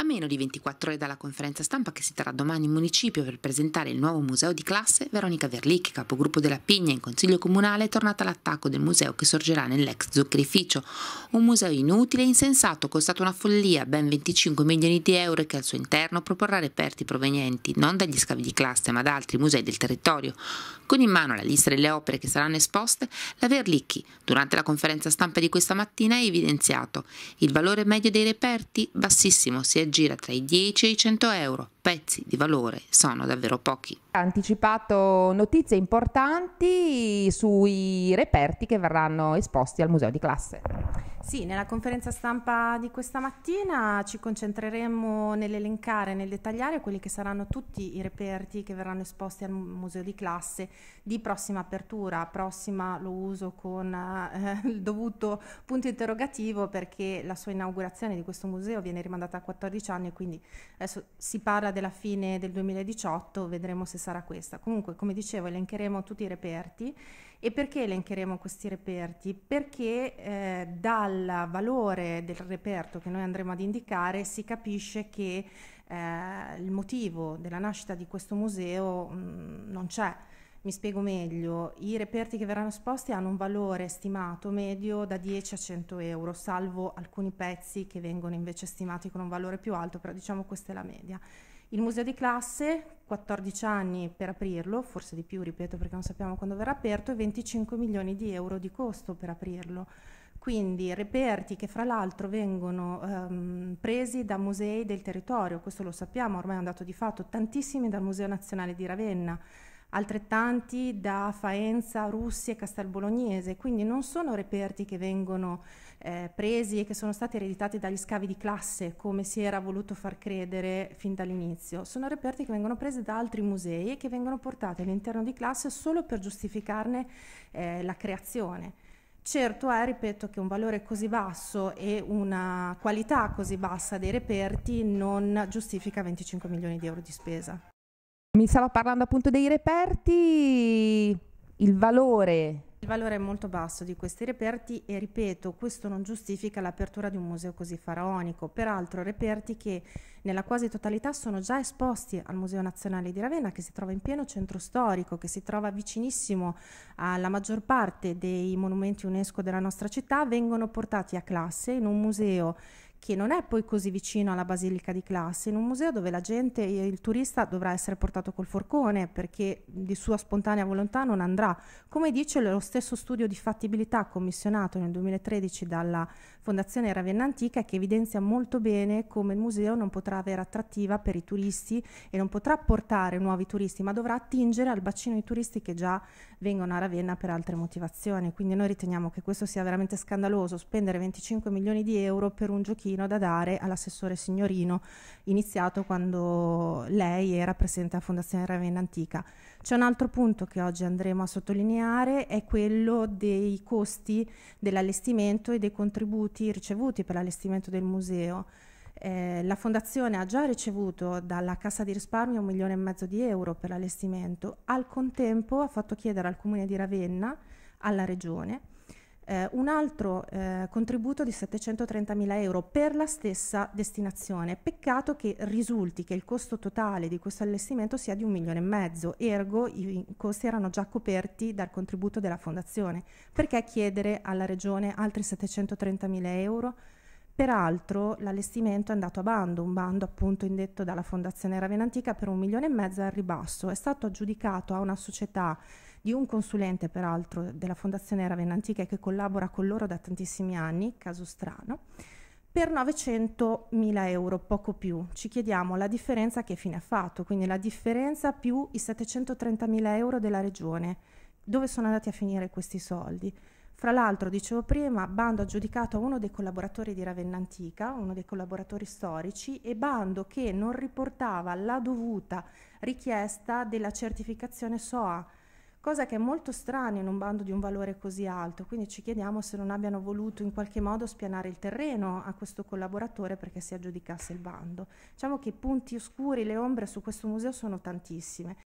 A meno di 24 ore dalla conferenza stampa che si terrà domani in municipio per presentare il nuovo museo di classe, Veronica Verlicchi, capogruppo della Pigna in Consiglio Comunale, è tornata all'attacco del museo che sorgerà nell'ex zuccherificio. Un museo inutile e insensato, costato una follia, ben 25 milioni di euro e che al suo interno proporrà reperti provenienti non dagli scavi di classe ma da altri musei del territorio. Con in mano la lista delle opere che saranno esposte, la Verlicchi, durante la conferenza stampa di questa mattina, ha evidenziato il valore medio dei reperti bassissimo, si è gira tra i 10 e i 100 euro. Pezzi di valore sono davvero pochi. Ha anticipato notizie importanti sui reperti che verranno esposti al museo di classe. Sì, nella conferenza stampa di questa mattina ci concentreremo nell'elencare, nel dettagliare quelli che saranno tutti i reperti che verranno esposti al museo di classe di prossima apertura. Prossima lo uso con eh, il dovuto punto interrogativo perché la sua inaugurazione di questo museo viene rimandata a 14 anni e quindi adesso si parla della fine del 2018, vedremo se sarà questa. Comunque, come dicevo, elencheremo tutti i reperti. E perché elencheremo questi reperti? Perché eh, dal al valore del reperto che noi andremo ad indicare si capisce che eh, il motivo della nascita di questo museo mh, mm, non c'è. Mi spiego meglio, i reperti che verranno esposti hanno un valore stimato medio da 10 a 100 euro, salvo alcuni pezzi che vengono invece stimati con un valore più alto, però diciamo questa è la media. Il museo di classe, 14 anni per aprirlo, forse di più, ripeto perché non sappiamo quando verrà aperto, e 25 milioni di euro di costo per aprirlo quindi reperti che fra l'altro vengono ehm, presi da musei del territorio, questo lo sappiamo, ormai è un dato di fatto, tantissimi dal Museo Nazionale di Ravenna, altrettanti da Faenza, Russia e Castel Bolognese, quindi non sono reperti che vengono eh, presi e che sono stati ereditati dagli scavi di classe come si era voluto far credere fin dall'inizio, sono reperti che vengono presi da altri musei e che vengono portati all'interno di classe solo per giustificarne eh, la creazione. Certo è, eh, ripeto, che un valore così basso e una qualità così bassa dei reperti non giustifica 25 milioni di euro di spesa. Mi stava parlando appunto dei reperti, il valore il valore è molto basso di questi reperti e ripeto, questo non giustifica l'apertura di un museo così faraonico, peraltro reperti che nella quasi totalità sono già esposti al Museo Nazionale di Ravenna che si trova in pieno centro storico, che si trova vicinissimo alla maggior parte dei monumenti UNESCO della nostra città, vengono portati a classe in un museo che non è poi così vicino alla basilica di classe, in un museo dove la gente, il turista dovrà essere portato col forcone perché di sua spontanea volontà non andrà. Come dice lo stesso studio di fattibilità commissionato nel 2013 dalla Fondazione Ravenna Antica che evidenzia molto bene come il museo non potrà avere attrattiva per i turisti e non potrà portare nuovi turisti, ma dovrà attingere al bacino di turisti che già vengono a Ravenna per altre motivazioni. Quindi noi riteniamo che questo sia veramente scandaloso, spendere 25 milioni di euro per un giochino bollettino da dare all'assessore signorino, iniziato quando lei era presente alla Fondazione Ravenna Antica. C'è un altro punto che oggi andremo a sottolineare, è quello dei costi dell'allestimento e dei contributi ricevuti per l'allestimento del museo. Eh, la fondazione ha già ricevuto dalla Cassa di risparmio un milione e mezzo di euro per l'allestimento, al contempo ha fatto chiedere al Comune di Ravenna, alla Regione, eh, un altro eh, contributo di 730.000 euro per la stessa destinazione. Peccato che risulti che il costo totale di questo allestimento sia di un milione e mezzo, ergo i costi erano già coperti dal contributo della fondazione. Perché chiedere alla regione altri 730.000 euro? Peraltro l'allestimento è andato a bando, un bando appunto indetto dalla Fondazione Ravenna Antica per un milione e mezzo al ribasso, è stato aggiudicato a una società di un consulente peraltro della Fondazione Ravenna Antica che collabora con loro da tantissimi anni, caso strano, per 900 mila euro, poco più. Ci chiediamo la differenza che fine ha fatto, quindi la differenza più i 730 mila euro della regione. Dove sono andati a finire questi soldi? Fra l'altro, dicevo prima, bando aggiudicato a uno dei collaboratori di Ravenna Antica, uno dei collaboratori storici, e bando che non riportava la dovuta richiesta della certificazione SOA, cosa che è molto strana in un bando di un valore così alto, quindi ci chiediamo se non abbiano voluto in qualche modo spianare il terreno a questo collaboratore perché si aggiudicasse il bando. Diciamo che i punti oscuri, le ombre su questo museo sono tantissime.